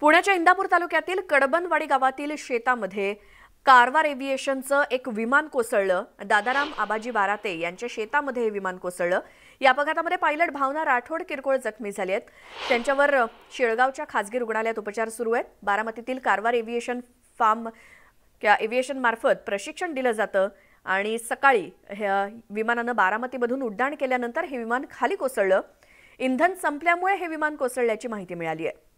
पुण्याच्या इंदापूर तालुक्यातील कडबनवाडी गावातील शेतामध्ये कारवार एव्हिएशनचं एक विमान कोसळलं दादाराम आबाजी बाराते यांच्या शेतामध्ये हे विमान कोसळलं या अपघातामध्ये पायलट भावना राठोड किरकोळ जखमी झाले आहेत त्यांच्यावर शेळगावच्या खासगी रुग्णालयात उपचार सुरू आहेत बारामतीतील कारवार एव्हिएशन फार्म किंवा एव्हिएशन मार्फत प्रशिक्षण दिलं जातं आणि सकाळी ह्या विमानानं बारामतीमधून उड्डाण केल्यानंतर हे विमान खाली कोसळलं इंधन संपल्यामुळे हे विमान कोसळल्याची माहिती मिळाली आहे